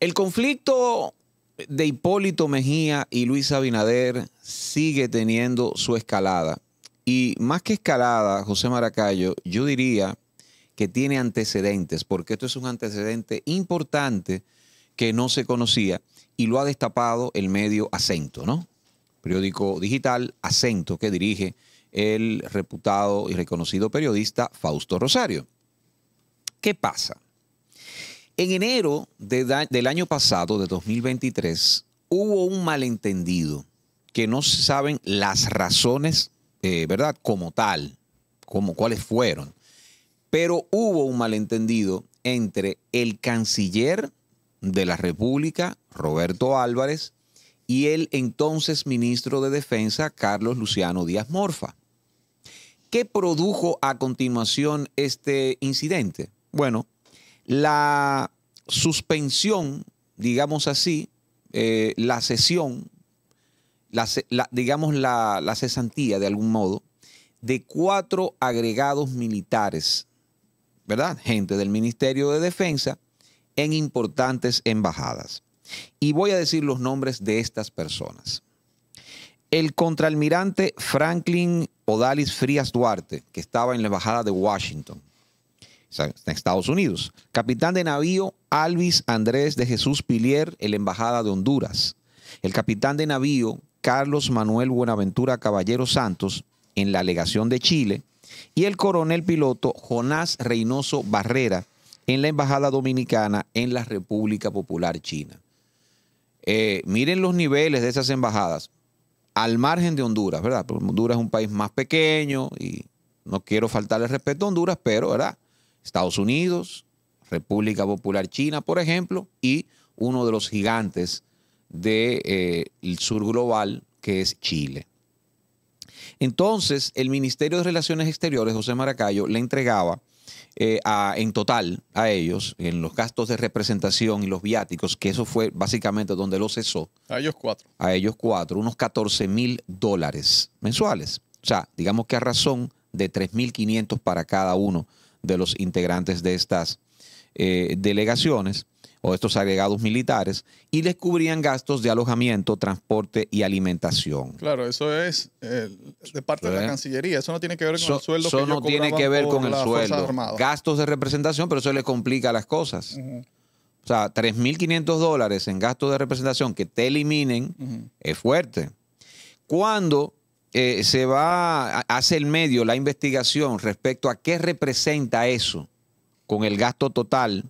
El conflicto de Hipólito Mejía y Luis Abinader sigue teniendo su escalada. Y más que escalada, José Maracayo, yo diría que tiene antecedentes, porque esto es un antecedente importante que no se conocía y lo ha destapado el medio Acento, ¿no? Periódico digital Acento que dirige el reputado y reconocido periodista Fausto Rosario. ¿Qué pasa? En enero del año pasado, de 2023, hubo un malentendido que no se saben las razones, eh, ¿verdad? Como tal, como cuáles fueron. Pero hubo un malentendido entre el canciller de la República, Roberto Álvarez, y el entonces ministro de Defensa, Carlos Luciano Díaz Morfa. ¿Qué produjo a continuación este incidente? Bueno, la suspensión, digamos así, eh, la cesión, digamos la, la cesantía de algún modo, de cuatro agregados militares, ¿verdad? Gente del Ministerio de Defensa en importantes embajadas. Y voy a decir los nombres de estas personas. El contraalmirante Franklin Odalis Frías Duarte, que estaba en la embajada de Washington en Estados Unidos. Capitán de navío Alvis Andrés de Jesús Pilier en la Embajada de Honduras. El capitán de navío Carlos Manuel Buenaventura Caballero Santos en la Legación de Chile. Y el coronel piloto Jonás Reynoso Barrera en la Embajada Dominicana en la República Popular China. Eh, miren los niveles de esas embajadas al margen de Honduras, ¿verdad? Honduras es un país más pequeño y no quiero faltarle respeto a Honduras, pero, ¿verdad? Estados Unidos, República Popular China, por ejemplo, y uno de los gigantes del eh, sur global, que es Chile. Entonces, el Ministerio de Relaciones Exteriores, José Maracayo, le entregaba eh, en total a ellos, en los gastos de representación y los viáticos, que eso fue básicamente donde lo cesó. A ellos cuatro. A ellos cuatro, unos 14 mil dólares mensuales. O sea, digamos que a razón de 3.500 para cada uno de los integrantes de estas eh, delegaciones o estos agregados militares y les cubrían gastos de alojamiento, transporte y alimentación. Claro, eso es de parte de la Cancillería, eso no tiene que ver con el sueldo. Eso no tiene que ver con el sueldo. Gastos de representación, pero eso le complica las cosas. O sea, 3.500 dólares en gastos de representación que te eliminen es fuerte. Cuando eh, se va, hace el medio la investigación respecto a qué representa eso con el gasto total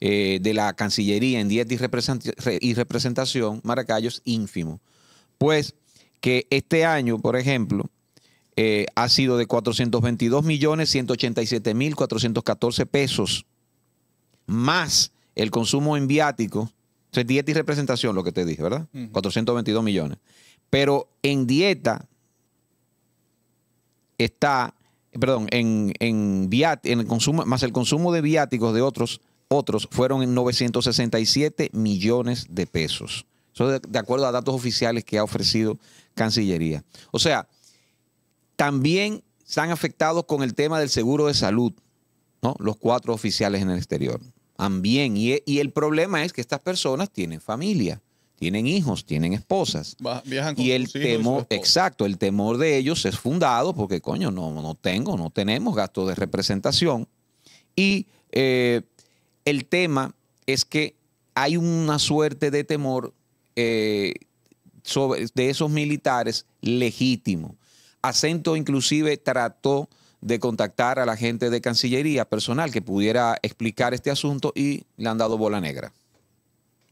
eh, de la Cancillería en dieta y representación, Maracayos, ínfimo. Pues que este año, por ejemplo, eh, ha sido de 422 millones 187 mil 414 pesos, más el consumo en viático, dieta y representación, lo que te dije, ¿verdad? 422 millones. Pero en dieta está, perdón, en, en, en el consumo, más el consumo de viáticos de otros, otros fueron en 967 millones de pesos. Eso de, de acuerdo a datos oficiales que ha ofrecido Cancillería. O sea, también están afectados con el tema del seguro de salud, ¿no? Los cuatro oficiales en el exterior. También. Y, y el problema es que estas personas tienen familia tienen hijos, tienen esposas. viajan con y el temor, exacto, el temor de ellos es fundado porque, coño, no, no tengo, no tenemos gasto de representación. Y eh, el tema es que hay una suerte de temor eh, de esos militares legítimo. Acento inclusive trató de contactar a la gente de Cancillería personal que pudiera explicar este asunto y le han dado bola negra.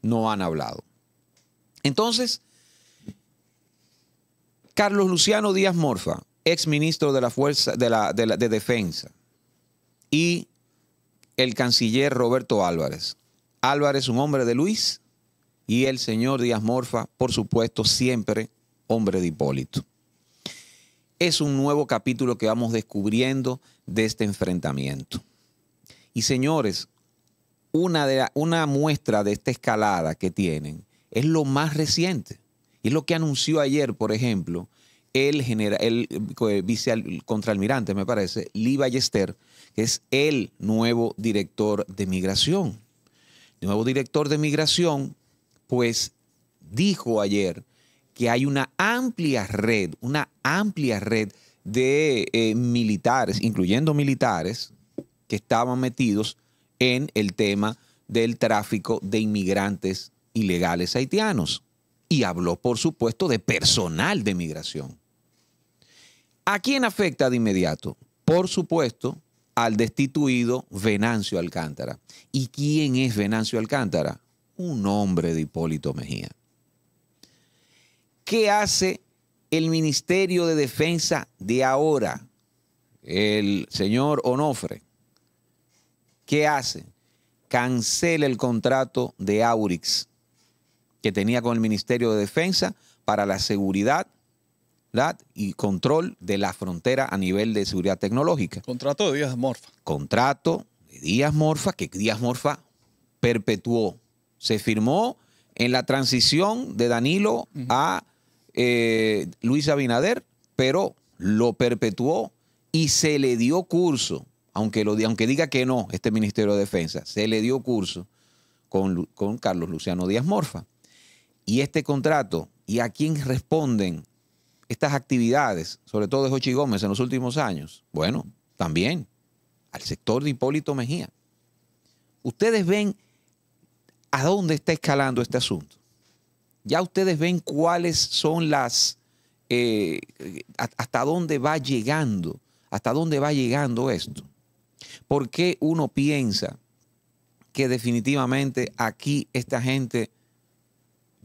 No han hablado. Entonces, Carlos Luciano Díaz Morfa, ex ministro de la Fuerza de, Defensa, y el canciller Roberto Álvarez. Álvarez, un hombre de Luis, y el señor Díaz Morfa, por supuesto, siempre hombre de Hipólito. Es un nuevo capítulo que vamos descubriendo de este enfrentamiento. Y señores, una, de una muestra de esta escalada que tienen es lo más reciente. Y es lo que anunció ayer, por ejemplo, el, general, el, eh, vicecontralmirante, me parece, Lee Ballester, que es el nuevo director de migración. El nuevo director de migración, pues dijo ayer que hay una amplia red, una amplia red de eh, militares, incluyendo militares, que estaban metidos en el tema del tráfico de inmigrantes ilegales haitianos y habló, por supuesto, de personal de migración. ¿A quién afecta de inmediato? Por supuesto, al destituido Venancio Alcántara. ¿Y quién es Venancio Alcántara? Un hombre de Hipólito Mejía. ¿Qué hace el Ministerio de Defensa de ahora? El señor Onofre. ¿Qué hace? Cancela el contrato de Aurix que tenía con el Ministerio de Defensa para la seguridad y control de la frontera a nivel de seguridad tecnológica. Contrato de Díaz Morfa. Contrato de Díaz Morfa, que Díaz Morfa perpetuó. Se firmó en la transición de Danilo a eh, Luis Abinader, pero lo perpetuó y se le dio curso, aunque, aunque diga que no, este Ministerio de Defensa, se le dio curso con Carlos Luciano Díaz Morfa y este contrato y a quién responden estas actividades, sobre todo de Jochi Gómez en los últimos años? Bueno, también al sector de Hipólito Mejía. Ustedes ven a dónde está escalando este asunto. Ya ustedes ven cuáles son las, eh, hasta dónde va llegando, hasta dónde va llegando esto. ¿Por qué uno piensa que definitivamente aquí esta gente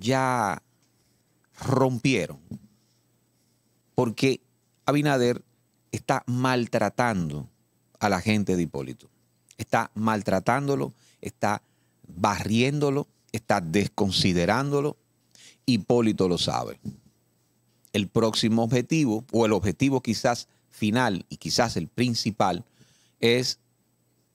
ya rompieron, porque Abinader está maltratando a la gente de Hipólito, está maltratándolo, está barriéndolo, está desconsiderándolo. Hipólito lo sabe. El próximo objetivo, o el objetivo quizás final y quizás el principal, es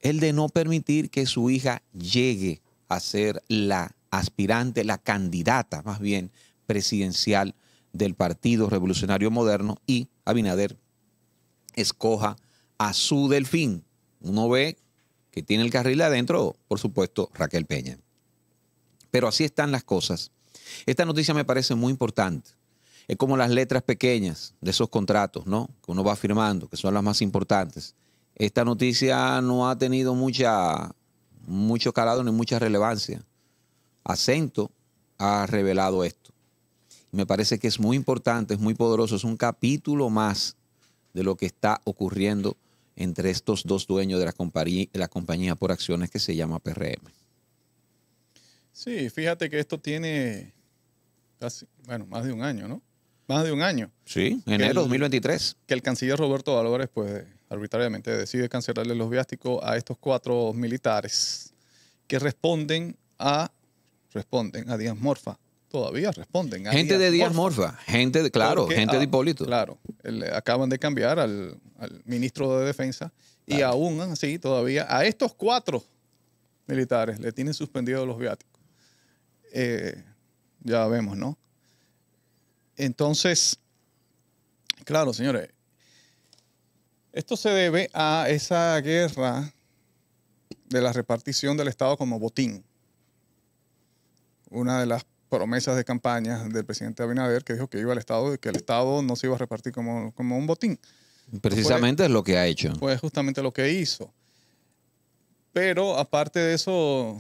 el de no permitir que su hija llegue a ser la aspirante, la candidata más bien presidencial del Partido Revolucionario Moderno y Abinader escoja a su delfín. Uno ve que tiene el carril adentro, por supuesto, Raquel Peña. Pero así están las cosas. Esta noticia me parece muy importante. Es como las letras pequeñas de esos contratos, ¿no? Que uno va firmando, que son las más importantes. Esta noticia no ha tenido mucho calado ni mucha relevancia acento ha revelado esto. me parece que es muy importante, es muy poderoso, es un capítulo más de lo que está ocurriendo entre estos dos dueños de la compañía, la compañía por acciones que se llama PRM. Sí, fíjate que esto tiene casi, bueno, más de un año, ¿no? Más de un año. Sí, enero de 2023. Que el canciller Roberto Álvarez, pues, eh, arbitrariamente decide cancelarle los viásticos a estos cuatro militares que responden a responden a Díaz Morfa. Todavía responden a Gente de Díaz Morfa, gente, de, claro, gente de Hipólito. Claro, le acaban de cambiar al, ministro de Defensa y aún así todavía a estos cuatro militares le tienen suspendido los viáticos. Eh, ya vemos, ¿no? Entonces, claro, señores, esto se debe a esa guerra de la repartición del Estado como botín una de las promesas de campaña del presidente Abinader que dijo que iba al Estado y que el Estado no se iba a repartir como, como un botín. Precisamente es lo que ha hecho. Pues justamente lo que hizo. Pero aparte de eso,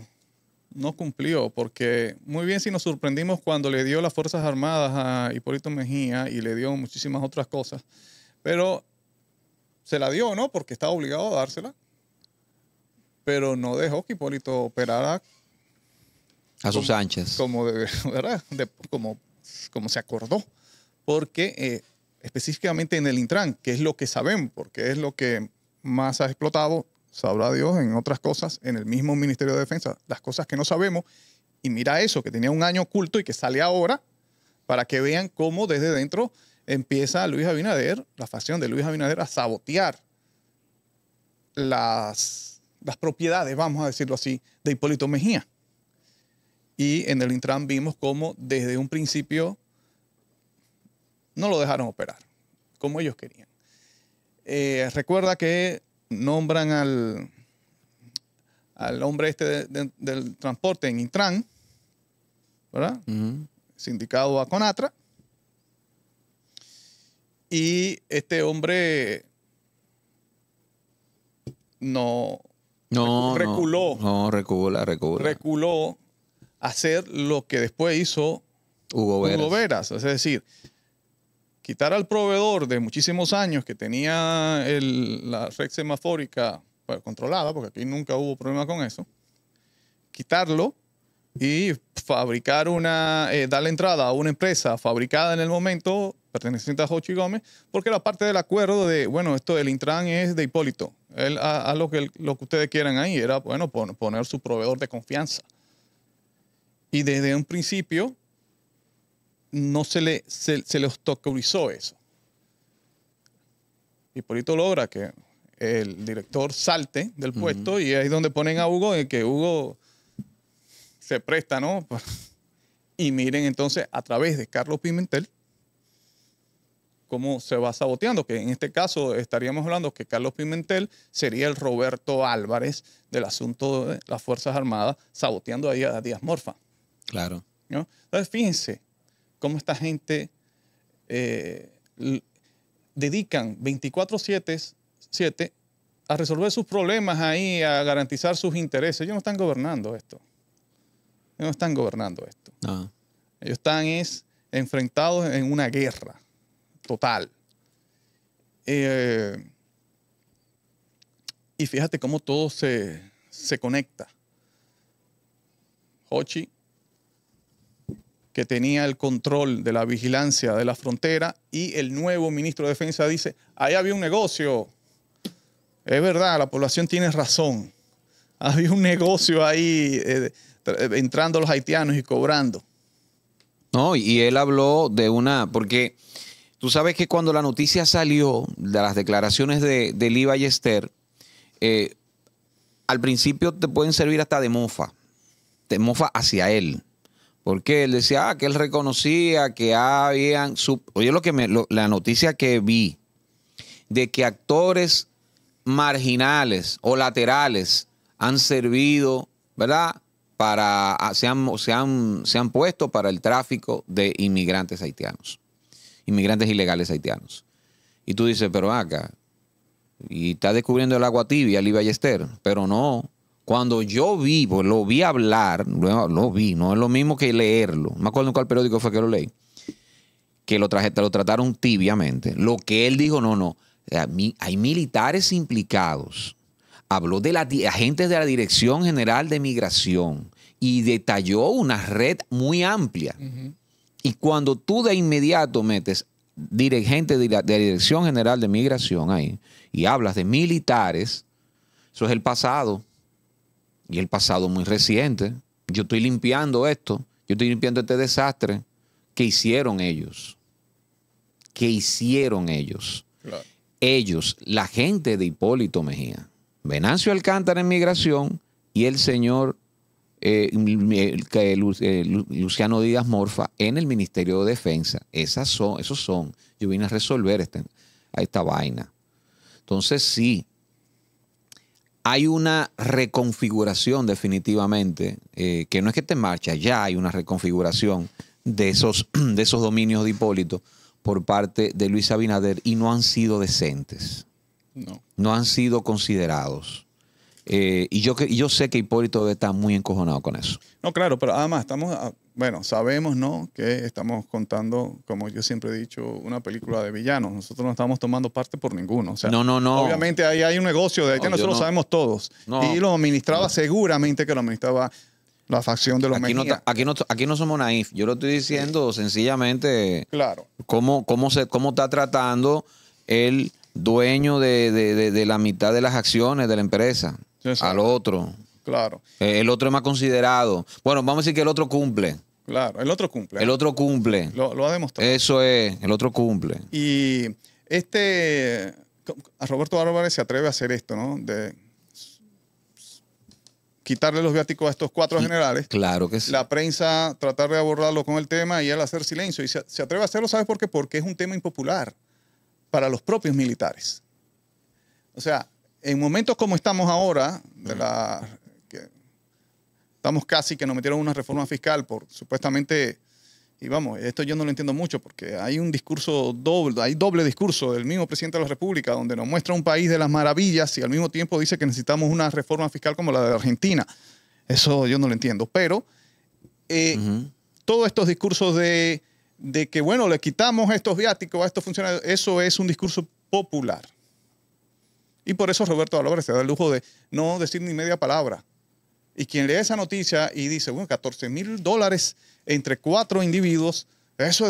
no cumplió, porque muy bien si nos sorprendimos cuando le dio las Fuerzas Armadas a Hipólito Mejía y le dio muchísimas otras cosas, pero se la dio, ¿no? Porque estaba obligado a dársela, pero no dejó que Hipólito operara a sus como, Como, de, como, se acordó. Porque eh, específicamente en el Intran, que es lo que sabemos porque es lo que más ha explotado, sabrá Dios, en otras cosas, en el mismo Ministerio de Defensa, las cosas que no sabemos. Y mira eso, que tenía un año oculto y que sale ahora, para que vean cómo desde dentro empieza Luis Abinader, la facción de Luis Abinader, a sabotear las propiedades, vamos a decirlo así, de Hipólito Mejía. Y en el Intran vimos cómo desde un principio no lo dejaron operar como ellos querían. Eh, recuerda que nombran al, al hombre este del transporte en Intran, ¿verdad? Sindicado a Conatra. Y este hombre no, no reculó. No, no recula, recula. Reculó hacer lo que después hizo Hugo Veras. Es decir, quitar al proveedor de muchísimos años que tenía la red semafórica controlada, porque aquí nunca hubo problema con eso, quitarlo y fabricar una, eh, darle entrada a una empresa fabricada en el momento perteneciente a Hochi Gómez, porque la parte del acuerdo de, bueno, esto del Intran es de Hipólito, a, lo, que, ustedes quieran ahí, era, bueno, poner su proveedor de confianza. Y desde un principio no se le se, eso. Y por eso. logra que el director salte del puesto y ahí es donde ponen a Hugo, en que Hugo se presta, ¿no? y miren entonces a través de Carlos Pimentel cómo se va saboteando, que en este caso estaríamos hablando que Carlos Pimentel sería el Roberto Álvarez del asunto de las Fuerzas Armadas, saboteando ahí a Díaz Morfa. Claro. Entonces, fíjense cómo esta gente eh, dedican 24-7 a resolver sus problemas ahí, a garantizar sus intereses. Ellos no están gobernando esto. Ellos no están gobernando esto. Ellos están es, enfrentados en una guerra total. Eh, y fíjate cómo todo se, se conecta. Hochi que tenía el control de la vigilancia de la frontera y el nuevo ministro de Defensa dice, ahí había un negocio. Es verdad, la población tiene razón. Había un negocio ahí eh, entrando los haitianos y cobrando. No, y él habló de una, porque tú sabes que cuando la noticia salió de las declaraciones de, de Lee Ballester, eh, al principio te pueden servir hasta de mofa, de mofa hacia él. Porque él decía ah, que él reconocía que habían. Oye, lo que me, la noticia que vi de que actores marginales o laterales han servido, ¿verdad? Para, ah, se han, se, han, puesto para el tráfico de inmigrantes haitianos, inmigrantes ilegales haitianos. Y tú dices, pero acá, y está descubriendo el agua tibia, Libia Ballester, pero no, cuando yo vivo, pues, lo vi hablar, lo, lo vi, no es lo mismo que leerlo. me acuerdo en cuál periódico fue que lo leí. Que lo, traje, lo trataron tibiamente. Lo que él dijo, no, no. Eh, hay militares implicados. Habló de la, agentes de la Dirección General de Migración y detalló una red muy amplia. Y cuando tú de inmediato metes dirigente de la, Dirección General de Migración ahí y hablas de militares, eso es el pasado y el pasado muy reciente. Yo estoy limpiando esto, yo estoy limpiando este desastre ¿Qué hicieron ellos. ¿Qué hicieron ellos. Ellos, la gente de Hipólito Mejía. Venancio Alcántara en migración y el señor eh, Luciano Díaz Morfa en el Ministerio de Defensa. Esas son, esos son. Yo vine a resolver este, esta vaina. Entonces, sí, hay una reconfiguración definitivamente, eh, que no es que esté en marcha, ya hay una reconfiguración de esos, de esos dominios de Hipólito por parte de Luis Abinader y no han sido decentes. No. No han sido considerados. Eh, y yo, yo sé que Hipólito está muy encojonado con eso. No, claro, pero además estamos bueno, sabemos, ¿no? Que estamos contando, como yo siempre he dicho, una película de villanos. Nosotros no estamos tomando parte por ninguno. sea, no, no, no. Obviamente ahí hay un negocio de ahí que nosotros lo sabemos todos. Y lo administraba seguramente que lo administraba la facción de los aquí no, aquí, no, aquí no somos naif. Yo lo estoy diciendo sencillamente. Claro. Cómo, cómo, se, cómo está tratando el dueño de, la mitad de las acciones de la empresa al otro. Claro. Eh, el otro es más considerado. Bueno, vamos a decir que el otro cumple. Claro, el otro cumple. El otro cumple. Lo, ha demostrado. Eso es, el otro cumple. Y este, a Roberto Álvarez se atreve a hacer esto, ¿no? De quitarle los viáticos a estos cuatro generales. Claro que sí. La prensa tratar de abordarlo con el tema y él hacer silencio. Y se atreve a hacerlo, ¿sabes por qué? Porque es un tema impopular para los propios militares. O sea, en momentos como estamos ahora, de mm. la Estamos casi que nos metieron una reforma fiscal por supuestamente, y vamos, esto yo no lo entiendo mucho porque hay un discurso doble, hay doble discurso del mismo presidente de la República donde nos muestra un país de las maravillas y al mismo tiempo dice que necesitamos una reforma fiscal como la de Argentina. Eso yo no lo entiendo, pero eh, todos estos discursos de, que, bueno, le quitamos estos viáticos a estos funcionarios, eso es un discurso popular. Y por eso Roberto Álvarez se da el lujo de no decir ni media palabra. Y quien lee esa noticia y dice, bueno, 14 mil dólares entre cuatro individuos, eso,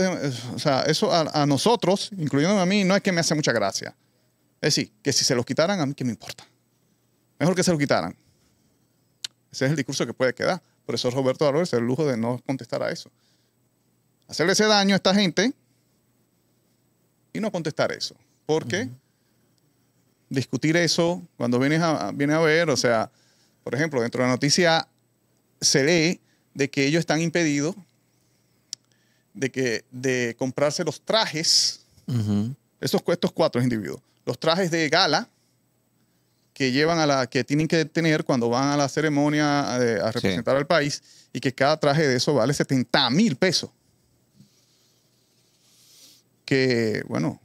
eso a, nosotros, incluyéndome a mí, no es que me hace mucha gracia. Es decir, que si se los quitaran, a mí qué me importa. Mejor que se los quitaran. Ese es el discurso que puede quedar. Por eso Roberto es el lujo de no contestar a eso. Hacerle ese daño a esta gente y no contestar eso. Porque qué? discutir eso, cuando vienes a, vienes a ver, o sea, por ejemplo, dentro de la noticia se ve de que ellos están impedidos de, que, de comprarse los trajes, esos cuestos cuatro individuos, los trajes de gala que llevan a la que tienen que tener cuando van a la ceremonia eh, a representar al país y que cada traje de eso vale 70 mil pesos. Que, bueno,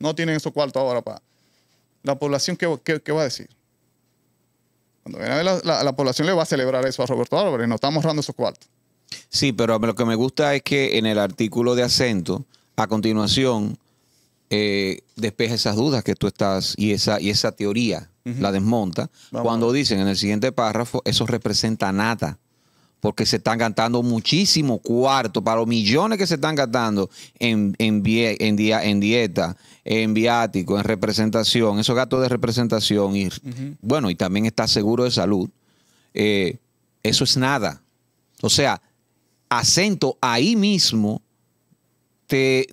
no tienen eso cuartos ahora para... La población, qué va a decir? la, población le va a celebrar eso a Roberto Álvarez, no estamos ahorrando esos cuartos. Sí, pero lo que me gusta es que en el artículo de acento, a continuación, eh, despeja esas dudas que tú estás y esa, y esa teoría la desmonta. Cuando dicen en el siguiente párrafo, eso representa nada porque se están gastando muchísimo cuarto para los millones que se están gastando en, en, en dieta, en viático, en representación, esos gastos de representación y bueno, y también está seguro de salud. Eh, eso es nada. O sea, acento ahí mismo te,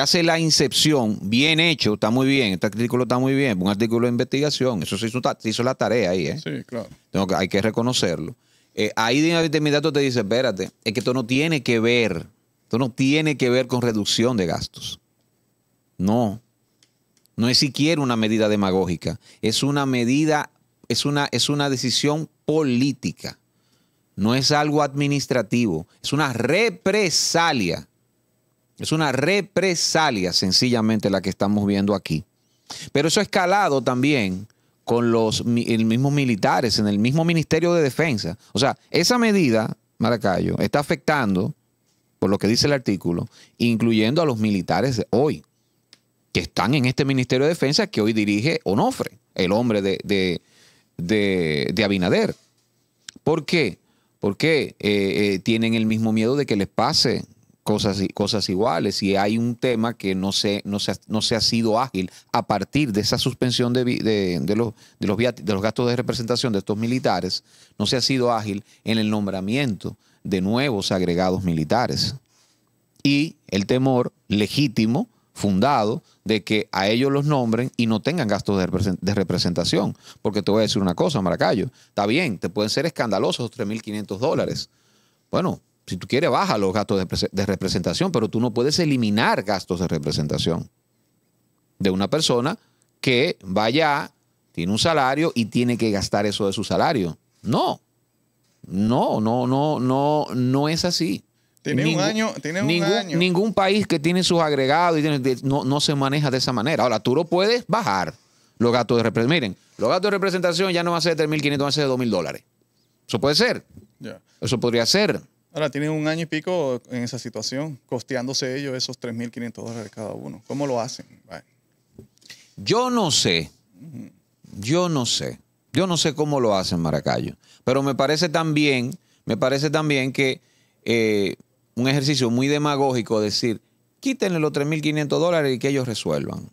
hace la incepción bien hecho, está muy bien, este artículo está muy bien, un artículo de investigación, eso se hizo, la tarea ahí, ¿eh? Sí, claro. hay que reconocerlo. Eh, ahí de inmediato te dice, espérate, es que esto no tiene que ver, esto no tiene que ver con reducción de gastos. No, no es siquiera una medida demagógica, es una medida, es una, es una decisión política, no es algo administrativo, es una represalia, es una represalia sencillamente la que estamos viendo aquí. Pero eso ha escalado también con los mismos militares, en el mismo Ministerio de Defensa. O sea, esa medida, Maracayo, está afectando, por lo que dice el artículo, incluyendo a los militares de hoy, que están en este Ministerio de Defensa que hoy dirige Onofre, el hombre de, de, de, Abinader. ¿Por qué? Porque eh, eh, tienen el mismo miedo de que les pase cosas, cosas iguales. y hay un tema que no se, no, se, no se ha sido ágil a partir de esa suspensión de, los, de, los, de los gastos de representación de estos militares, no se ha sido ágil en el nombramiento de nuevos agregados militares. Y el temor legítimo, fundado, de que a ellos los nombren y no tengan gastos de representación. Porque te voy a decir una cosa, Maracayo, está bien, te pueden ser escandalosos 3.500 dólares. Bueno, si tú quieres, baja los gastos de representación, pero tú no puedes eliminar gastos de representación de una persona que vaya, tiene un salario y tiene que gastar eso de su salario. No, no, no, no, no, no es así. Tiene un año, tiene un año. Ningún país que tiene sus agregados y no, se maneja de esa manera. Ahora, tú lo puedes bajar los gastos de representación. Miren, los gastos de representación ya no van a ser de 3.500, van a ser de 2.000 dólares. Eso puede ser. Eso podría ser. Ahora tienen un año y pico en esa situación, costeándose ellos esos 3.500 dólares cada uno. ¿Cómo lo hacen? Yo no sé. Yo no sé. Yo no sé cómo lo hacen Maracayo. Pero me parece también, me parece también que eh, un ejercicio muy demagógico decir, quítenle los 3.500 dólares y que ellos resuelvan.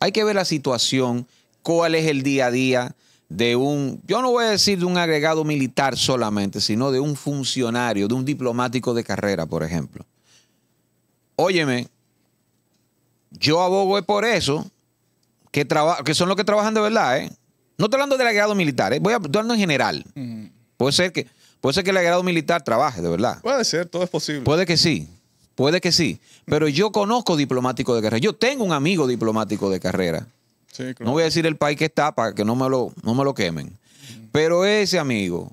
Hay que ver la situación, cuál es el día a día de un, yo no voy a decir de un agregado militar solamente, sino de un funcionario, de un diplomático de carrera, por ejemplo. Óyeme, yo abogo por eso, que, que son los que trabajan de verdad, ¿eh? No estoy hablando del agregado militar, ¿eh? voy a, hablando en general. Puede ser que puede ser que el agregado militar trabaje, de verdad. Puede ser, todo es posible. Puede que sí, puede que sí. Pero yo conozco diplomático de carrera. Yo tengo un amigo diplomático de carrera no voy a decir el país que está para que no me lo, no me lo quemen. Pero ese amigo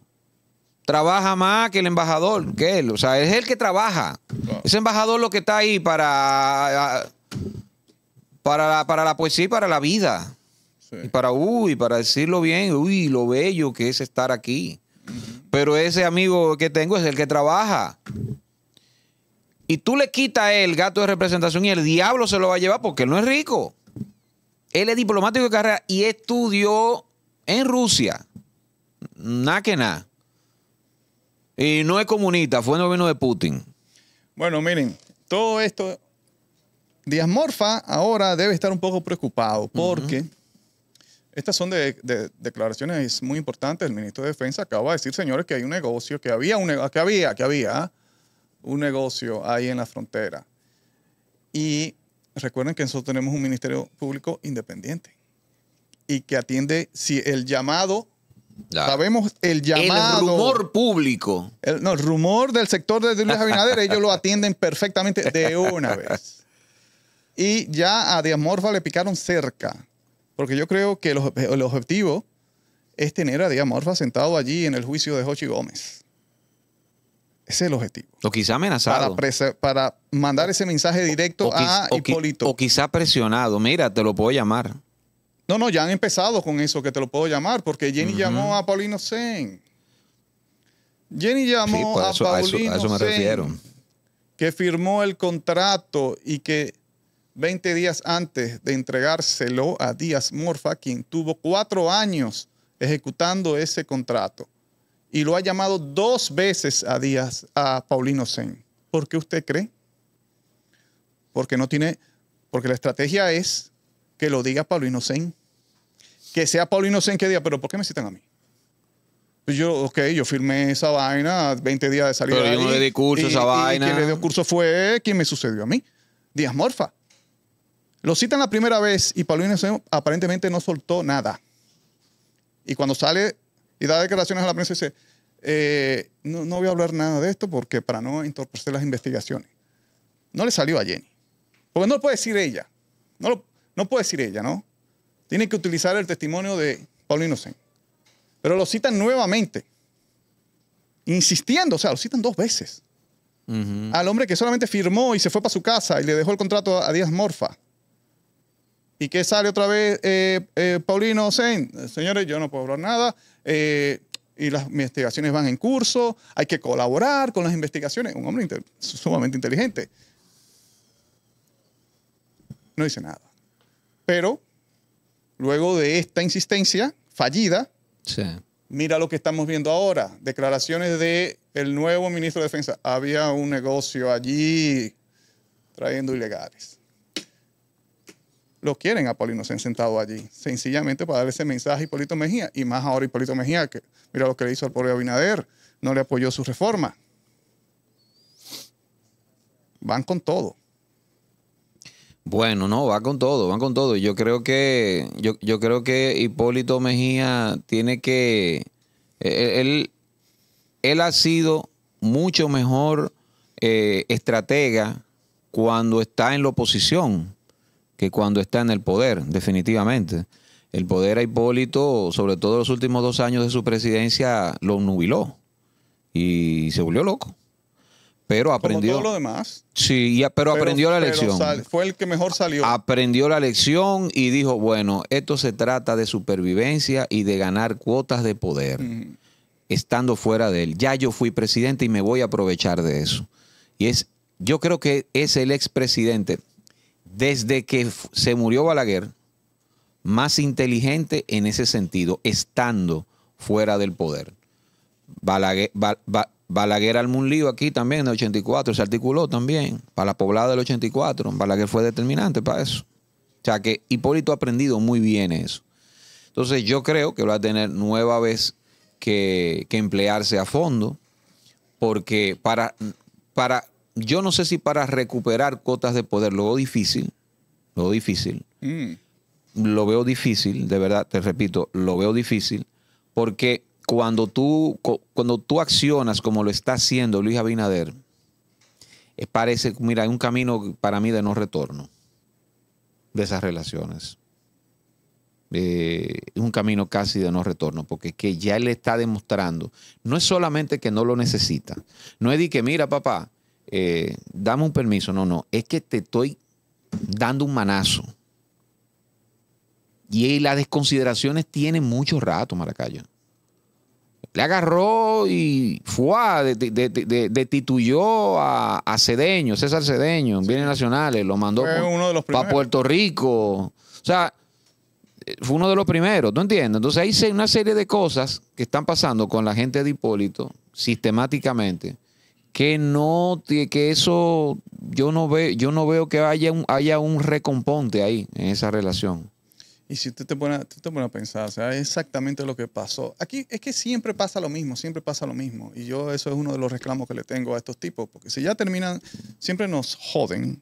trabaja más que el embajador, que él. O sea, es el que trabaja. Ese embajador lo que está ahí para, para, la, poesía y para la vida. Y para, uy, para decirlo bien, uy, lo bello que es estar aquí. Pero ese amigo que tengo es el que trabaja. Y tú le quitas el gato de representación y el diablo se lo va a llevar porque él no es rico. Él es diplomático de carrera y estudió en Rusia. Nada que nada. Y no es comunista, fue noveno de Putin. Bueno, miren, todo esto, Díaz Morfa ahora debe estar un poco preocupado porque estas son de, declaraciones muy importantes. El ministro de Defensa acaba de decir, señores, que hay un negocio, que había un que había, que había un negocio ahí en la frontera. Y Recuerden que nosotros tenemos un ministerio público independiente y que atiende si el llamado Sabemos el llamado. El rumor público. El, no, el rumor del sector de Luis Abinader, ellos lo atienden perfectamente de una vez. Y ya a Diamorfa le picaron cerca, porque yo creo que el, objetivo es tener a Diamorfa sentado allí en el juicio de Jochi Gómez. Ese es el objetivo. O quizá amenazado. Para, mandar ese mensaje directo a Hipólito. O quizá presionado. Mira, te lo puedo llamar. No, no, ya han empezado con eso, que te lo puedo llamar, porque Jenny llamó a Paulino Sen. Jenny llamó a Paulino a eso, me refiero. que firmó el contrato y que 20 días antes de entregárselo a Díaz Morfa, quien tuvo cuatro años ejecutando ese contrato, y lo ha llamado dos veces a Díaz, a Paulino Sen. ¿Por qué usted cree? Porque no tiene, porque la estrategia es que lo diga Paulino Sen. Que sea Paulino Sen que diga, pero ¿por qué me citan a mí? Pues yo, ok, yo firmé esa vaina, 20 días de salir Pero yo no le di curso esa vaina. Y quien le dio curso fue quien me sucedió a mí, Díaz Morfa. Lo citan la primera vez y Paulino Sen aparentemente no soltó nada. Y cuando sale y da declaraciones a la prensa y dice, eh, no, voy a hablar nada de esto porque para no entorpecer las investigaciones. No le salió a Jenny. Porque no lo puede decir ella. No, lo, no puede decir ella, ¿no? Tiene que utilizar el testimonio de Paulino Sen. Pero lo citan nuevamente, insistiendo, o sea, lo citan dos veces. Al hombre que solamente firmó y se fue para su casa y le dejó el contrato a Díaz Morfa. ¿Y que sale otra vez eh, eh, Paulino Sen? Señores, yo no puedo hablar nada. Eh, y las investigaciones van en curso, hay que colaborar con las investigaciones. Un hombre sumamente inteligente. No dice nada. Pero luego de esta insistencia fallida, mira lo que estamos viendo ahora. Declaraciones de nuevo ministro de Defensa. Había un negocio allí trayendo ilegales lo quieren a se han sentado allí, sencillamente para dar ese mensaje a Hipólito Mejía, y más ahora Hipólito Mejía, que mira lo que le hizo al pobre Abinader, no le apoyó su reforma. Van con todo. Bueno, no, va con todo, van con todo. Yo creo que, yo, yo creo que Hipólito Mejía tiene que. E, e, él, él ha sido mucho mejor eh, estratega cuando está en la oposición que cuando está en el poder, definitivamente. El poder a Hipólito, sobre todo los últimos dos años de su presidencia, lo nubiló y se volvió loco. Pero aprendió. todo lo demás. Sí, pero, aprendió la lección. fue el que mejor salió. Aprendió la lección y dijo: bueno, esto se trata de supervivencia y de ganar cuotas de poder. Estando fuera de él. Ya yo fui presidente y me voy a aprovechar de eso. Y es, yo creo que es el expresidente desde que se murió Balaguer, más inteligente en ese sentido, estando fuera del poder. Balaguer, ba, aquí también, en el 84, se articuló también para la poblada del 84. Balaguer fue determinante para eso. O sea que Hipólito ha aprendido muy bien eso. Entonces yo creo que va a tener nueva vez que, emplearse a fondo, porque para, para yo no sé si para recuperar cuotas de poder lo veo difícil, lo veo difícil, mm. lo veo difícil, de verdad, te repito, lo veo difícil, porque cuando tú, cuando tú accionas como lo está haciendo Luis Abinader, eh, parece, mira, hay un camino para mí de no retorno de esas relaciones. Eh, un camino casi de no retorno, porque que ya él está demostrando, no es solamente que no lo necesita, no es de que, mira, papá, eh, dame un permiso. No, no, es que te estoy dando un manazo. Y las desconsideraciones tienen mucho rato, Maracayo. Le agarró y fue, destituyó a, a, Cedeño, César Cedeño, en bienes nacionales, lo mandó para Puerto Rico. O sea, eh, fue uno de los primeros, ¿tú entiendes? Entonces hay una serie de cosas que están pasando con la gente de Hipólito sistemáticamente que no, que eso, yo no veo, yo no veo que haya un, haya un recomponte ahí en esa relación. Y si usted te pone, te pone a pensar, o sea, exactamente lo que pasó. Aquí es que siempre pasa lo mismo, siempre pasa lo mismo. Y yo eso es uno de los reclamos que le tengo a estos tipos, porque si ya terminan, siempre nos joden,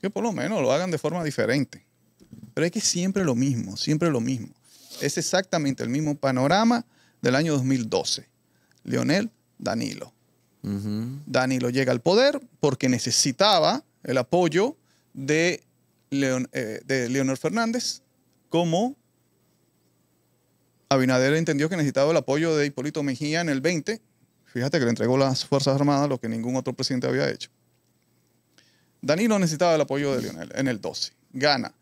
que por lo menos lo hagan de forma diferente. Pero es que siempre lo mismo, siempre lo mismo. Es exactamente el mismo panorama del año 2012. Leonel Danilo lo Danilo llega al poder porque necesitaba el apoyo de, eh, de Leonel Fernández como Abinader entendió que necesitaba el apoyo de Hipólito Mejía en el 20. Fíjate que le entregó las Fuerzas Armadas, lo que ningún otro presidente había hecho. Danilo necesitaba el apoyo de Leonel en el 12. Gana.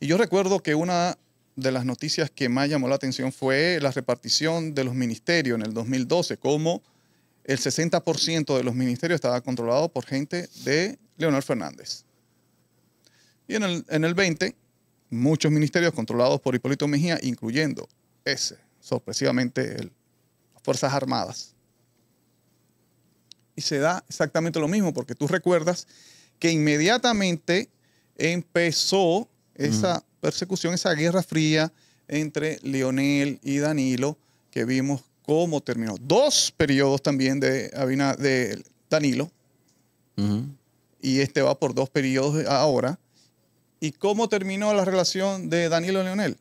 Y yo recuerdo que una de las noticias que más llamó la atención fue la repartición de los ministerios en el 2012, como el 60% de los ministerios estaba controlado por gente de Leonel Fernández. Y en el, 20, muchos ministerios controlados por Hipólito Mejía, incluyendo ese, sorpresivamente, el, las Fuerzas Armadas. Y se da exactamente lo mismo, porque tú recuerdas que inmediatamente empezó esa persecución, esa guerra fría entre Leonel y Danilo, que vimos cómo terminó. Dos periodos también de, de Danilo. Y este va por dos periodos ahora. ¿Y cómo terminó la relación de Danilo Leonel?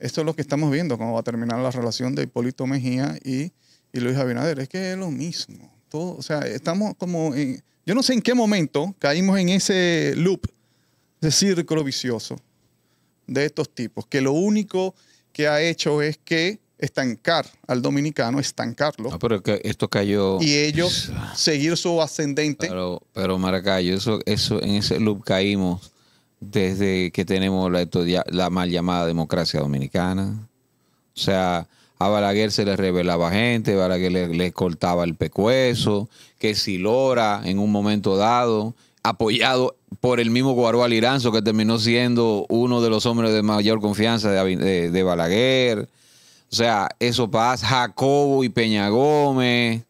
Esto es lo que estamos viendo, cómo va a terminar la relación de Hipólito Mejía y, Luis Abinader. Es que es lo mismo. Todo, o sea, estamos como... yo no sé en qué momento caímos en ese loop, ese círculo vicioso de estos tipos, que lo único que ha hecho es que estancar al dominicano, estancarlo. pero esto cayó. Y ellos seguir su ascendente. Pero, pero Maracayo, eso, eso, en ese loop caímos desde que tenemos la, la mal llamada democracia dominicana. O sea, a Balaguer se le revelaba gente, Balaguer le, le cortaba el pecueso, que si en un momento dado, apoyado por el mismo Guarual Iranzo, que terminó siendo uno de los hombres de mayor confianza de Balaguer. O sea, eso pasa. Jacobo y Peña Gómez,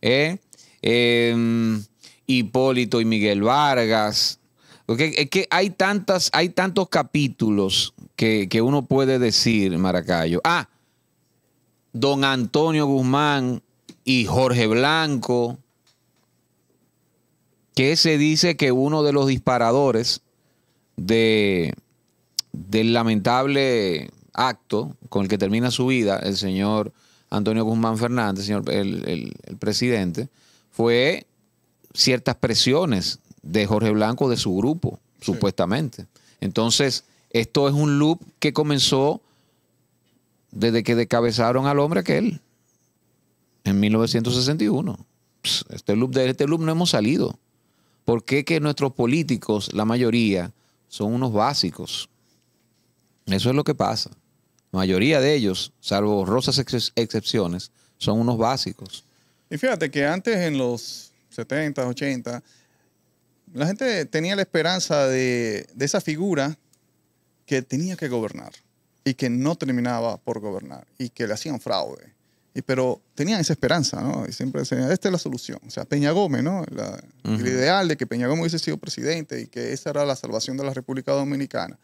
¿eh? em, Hipólito y Miguel Vargas. Porque es que hay, tantas, hay tantos capítulos que, que uno puede decir, Maracayo. Ah, don Antonio Guzmán y Jorge Blanco, que se dice que uno de los disparadores de, del lamentable acto con el que termina su vida el señor Antonio Guzmán Fernández, señor, el, presidente, fue ciertas presiones de Jorge Blanco, de su grupo, supuestamente. Entonces, esto es un loop que comenzó desde que decabezaron al hombre aquel, en 1961. este loop, de este loop no hemos salido. ¿Por qué que nuestros políticos, la mayoría, son unos básicos? Eso es lo que pasa mayoría de ellos, salvo rosas excepciones, son unos básicos. Y fíjate que antes en los 70, 80, la gente tenía la esperanza de, esa figura que tenía que gobernar y que no terminaba por gobernar y que le hacían fraude. Y, pero tenían esa esperanza, ¿no? Y siempre decían, esta es la solución. O sea, Peña Gómez, ¿no? El ideal de que Peña Gómez hubiese sido presidente y que esa era la salvación de la República Dominicana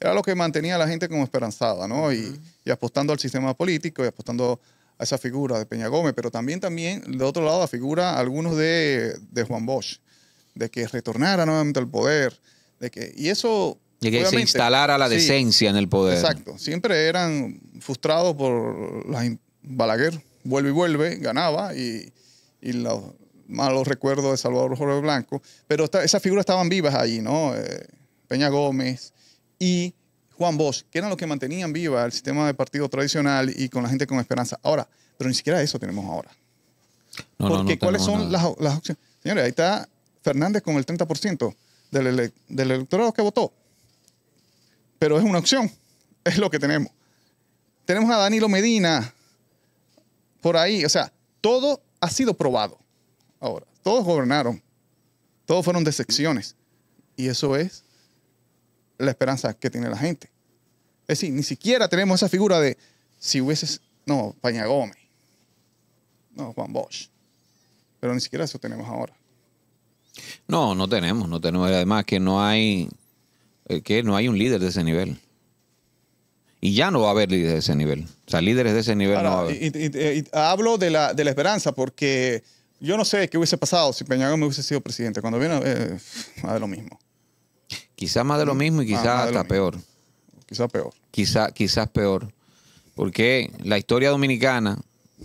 era lo que mantenía a la gente como esperanzada, ¿no? y, apostando al sistema político y apostando a esa figura de Peña Gómez, pero también, también, de otro lado, la figura, algunos de, Juan Bosch, de que retornara nuevamente al poder, de que, y eso... Y que se instalara la decencia en el poder. Exacto, siempre eran frustrados por la, Balaguer, vuelve y vuelve, ganaba, y, los malos recuerdos de Salvador Jorge Blanco, pero esas figuras estaban vivas allí, ¿no? Eh, Peña Gómez, y Juan Bosch, que eran los que mantenían viva el sistema de partido tradicional y con la gente con esperanza. Ahora, pero ni siquiera eso tenemos ahora. Porque ¿cuáles son las, las, opciones? Señores, ahí está Fernández con el 30% del, del electorado que votó. Pero es una opción, es lo que tenemos. Tenemos a Danilo Medina por ahí, o sea, todo ha sido probado. Ahora, todos gobernaron, todos fueron de secciones. Y eso es la esperanza que tiene la gente. Es decir, ni siquiera tenemos esa figura de si hubieses, no, Paña Gómez, no, Juan Bosch. Pero ni siquiera eso tenemos ahora. No, no tenemos, no tenemos. Además que no hay, eh, que no hay un líder de ese nivel. Y ya no va a haber líderes de ese nivel. O sea, líderes de ese nivel no va a haber. hablo de la, de la esperanza porque yo no sé qué hubiese pasado si Peña Gómez hubiese sido presidente. Cuando vino, eh, a lo mismo. Quizás más de lo mm, mismo y quizás hasta peor. Quizás peor. Quizá, quizás peor. Porque la historia dominicana,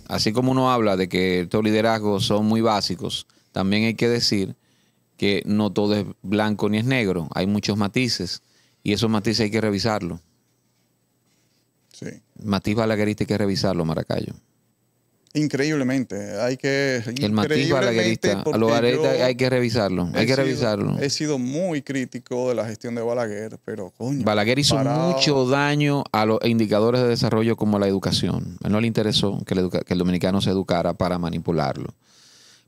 así como uno habla de que estos liderazgos son muy básicos, también hay que decir que no todo es blanco ni es negro. Hay muchos matices y esos matices hay que revisarlo. Sí. Matiz balaguerista hay que revisarlo, Maracayo. Increíblemente, hay que... hay que revisarlo, hay que revisarlo. He sido muy crítico de la gestión de Balaguer, pero coño... Balaguer hizo mucho daño a los indicadores de desarrollo como la educación. no le interesó que el, dominicano se educara para manipularlo.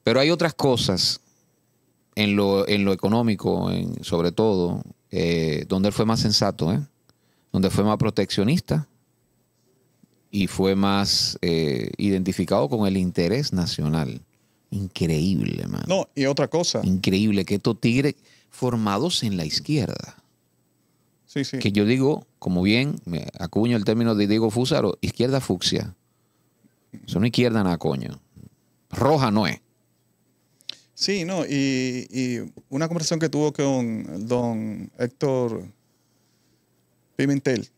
Pero hay otras cosas en lo, económico, en, sobre todo, eh, donde él fue más sensato, ¿eh? donde fue más proteccionista, y fue más eh, identificado con el interés nacional. Increíble, man. No, y otra cosa. Increíble que estos tigres formados en la izquierda. Sí, sí. Que yo digo, como bien acuño el término de Diego Fusaro, izquierda fucsia. Eso no es izquierda nada, coño. Roja no es. Sí, no, y, una conversación que tuvo con don Héctor Pimentel,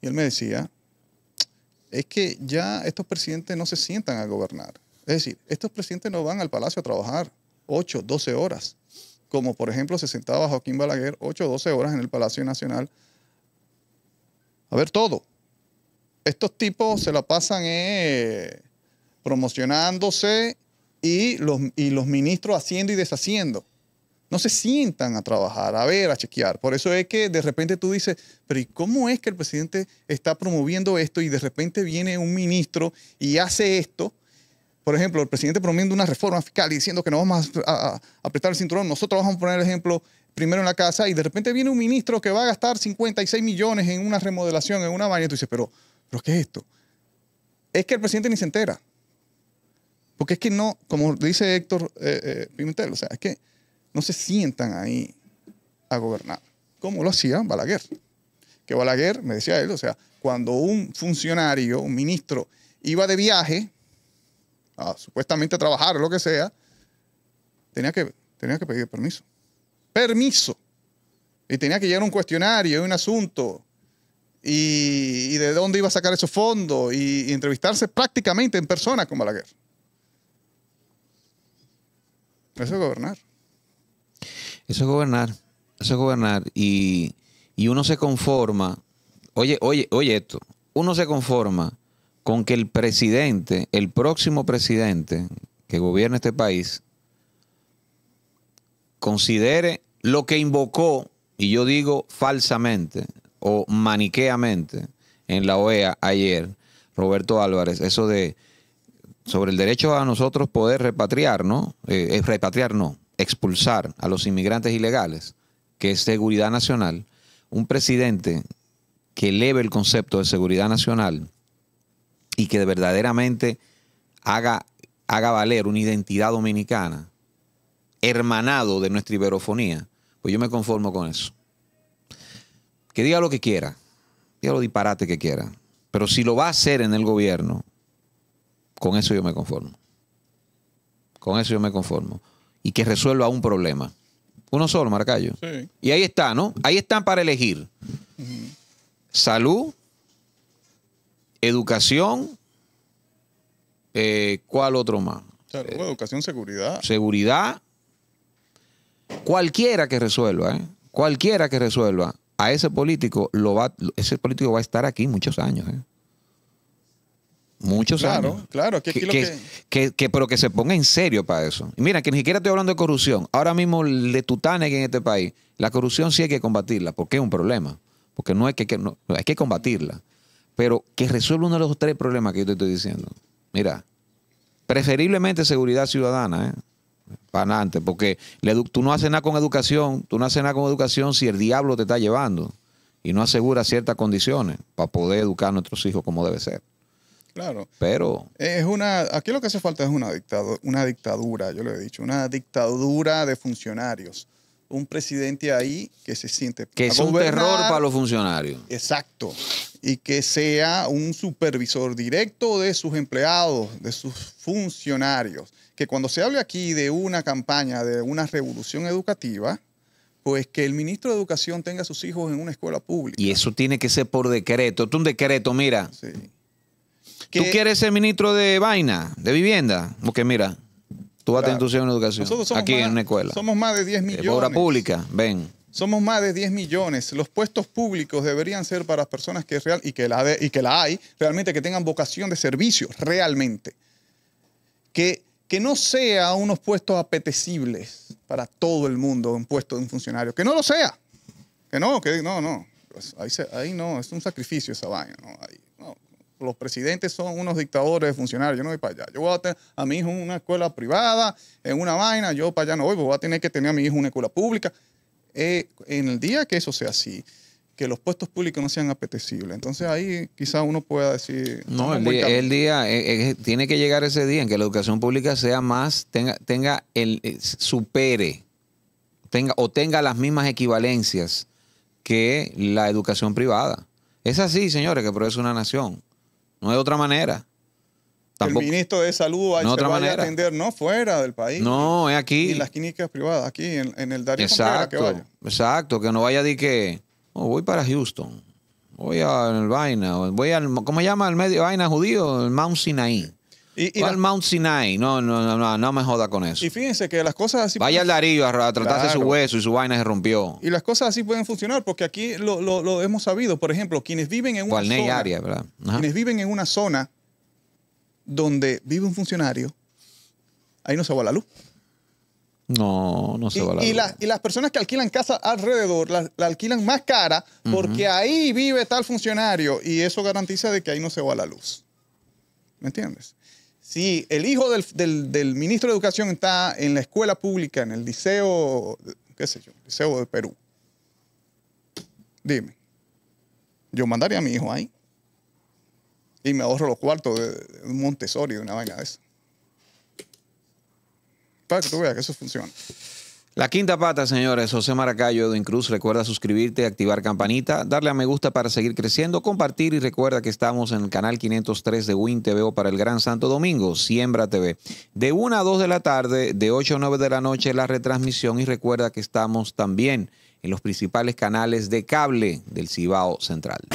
y él me decía es que ya estos presidentes no se sientan a gobernar. Es decir, estos presidentes no van al palacio a trabajar 8, 12 horas, como por ejemplo se sentaba Joaquín Balaguer 8 12 horas en el Palacio Nacional a ver todo. Estos tipos se la pasan eh, promocionándose y los, y los ministros haciendo y deshaciendo no se sientan a trabajar, a ver, a chequear. Por eso es que de repente tú dices, pero ¿y cómo es que el presidente está promoviendo esto y de repente viene un ministro y hace esto? Por ejemplo, el presidente promoviendo una reforma fiscal y diciendo que no vamos a, apretar el cinturón, nosotros vamos a poner el ejemplo primero en la casa y de repente viene un ministro que va a gastar 56 millones en una remodelación, en una vaina, y tú dices, pero, pero ¿qué es esto? Es que el presidente ni se entera. Porque es que no, como dice Héctor eh, eh, Pimentel, o sea, es que no se sientan ahí a gobernar, como lo hacía Balaguer. Que Balaguer, me decía él, o sea, cuando un funcionario, un ministro, iba de viaje, supuestamente a trabajar, o lo que sea, tenía que, que pedir permiso. Permiso. Y tenía que llegar un cuestionario, un asunto, y, de dónde iba a sacar esos fondos, y, y entrevistarse prácticamente en persona con Balaguer. Eso es gobernar. Eso es gobernar, eso es gobernar. Y, y uno se conforma, oye, oye, oye esto, uno se conforma con que el presidente, el próximo presidente que gobierne este país, considere lo que invocó, y yo digo falsamente o maniqueamente en la OEA ayer, Roberto Álvarez, eso de sobre el derecho a nosotros poder repatriar, ¿no? Eh, es repatriar, no expulsar a los inmigrantes ilegales, que es seguridad nacional, un presidente que eleve el concepto de seguridad nacional y que verdaderamente haga, haga valer una identidad dominicana, hermanado de nuestra iberofonía, pues yo me conformo con eso. Que diga lo que quiera, diga lo disparate que quiera, pero si lo va a hacer en el gobierno, con eso yo me conformo. Con eso yo me conformo y que resuelva un problema. Uno solo, Marcayo. Y ahí está, ¿no? Ahí están para elegir. Salud, educación, eh, ¿cuál otro más? Salud, eh, educación, seguridad. Seguridad. Cualquiera que resuelva, ¿eh? Cualquiera que resuelva a ese político, lo va, ese político va a estar aquí muchos años, ¿eh? muchos años. Claro, Que, pero que se ponga en serio para eso. Y mira, que ni siquiera estoy hablando de corrupción. Ahora mismo le tutane en este país. La corrupción sí hay que combatirla, porque es un problema. Porque no hay que, no, hay que combatirla. Pero que resuelva uno de los tres problemas que yo te estoy diciendo. Mira, preferiblemente seguridad ciudadana, ¿eh? Para porque tú no haces nada con educación, tú no haces nada con educación si el diablo te está llevando y no asegura ciertas condiciones para poder educar a nuestros hijos como debe ser. Claro. Pero. Es una, aquí lo que hace falta es una, dictadura, una dictadura, yo lo he dicho, una dictadura de funcionarios. Un presidente ahí que se siente. Que es un terror para los funcionarios. Exacto. Y que sea un supervisor directo de sus empleados, de sus funcionarios. Que cuando se hable aquí de una campaña, de una revolución educativa, pues que el ministro de Educación tenga a sus hijos en una escuela pública. Y eso tiene que ser por decreto. es un decreto, mira. Sí ¿Tú quieres ser ministro de vaina, de vivienda? Porque mira, tú vas tener a institución de educación aquí en una escuela. Somos más de 10 eh, millones. De obra pública, ven. Somos más de 10 millones. Los puestos públicos deberían ser para personas que es real y que la, y que la hay, realmente que tengan vocación de servicio, realmente. Que, que no sea unos puestos apetecibles para todo el mundo, un puesto de un funcionario. Que no lo sea. Que no, que no, no. Pues ahí, no, es un sacrificio esa vaina. ¿no? Ahí los presidentes son unos dictadores funcionarios, yo no voy para allá. Yo voy a tener a mi hijo en una escuela privada, en una vaina, yo para allá no voy, pues voy a tener que tener a mi hijo en una escuela pública. Eh, en el día que eso sea así, que los puestos públicos no sean apetecibles. Entonces ahí quizá uno pueda decir... No, el día, eh, eh, tiene que llegar ese día en que la educación pública sea más, tenga, tenga el, supere, tenga o tenga las mismas equivalencias que la educación privada. Es así, señores, que por es una nación. No hay otra manera. El ministro de Salud hay a atender no fuera del país. No, es aquí. Y las clínicas privadas, aquí, en, el Darío exacto, que vaya. Exacto, que no vaya de que oh, voy para Houston, voy al Vaina, voy al, ¿cómo se llama? El medio Vaina judío, el Mount Sinai. Y, al Mount Sinai, no, no, no, no, me joda con eso. Y fíjense que las cosas así. Vaya al Darío a, tratarse su hueso y su vaina se rompió. Y las cosas así pueden funcionar, porque aquí lo, hemos sabido. Por ejemplo, quienes viven en una zona. Área, ¿verdad? Quienes viven en una zona donde vive un funcionario, ahí no se va la luz. No, no se y, va la y, y las personas que alquilan casa alrededor, la, alquilan más cara porque ahí vive tal funcionario y eso garantiza de que ahí no se va la luz. ¿Me entiendes? Si el hijo del, ministro de Educación está en la escuela pública, en el liceo, qué sé yo, liceo de Perú, dime, yo mandaría a mi hijo ahí y me ahorro los cuartos de, un Montessori, de una vaina de esa. Para que tú veas que eso funciona. La quinta pata, señores, José Maracayo, Edwin Cruz, recuerda suscribirte, activar campanita, darle a me gusta para seguir creciendo, compartir y recuerda que estamos en el canal 503 de Win TV para el Gran Santo Domingo, Siembra TV. De 1 a 2 de la tarde, de 8 a 9 de la noche la retransmisión y recuerda que estamos también en los principales canales de cable del Cibao Central.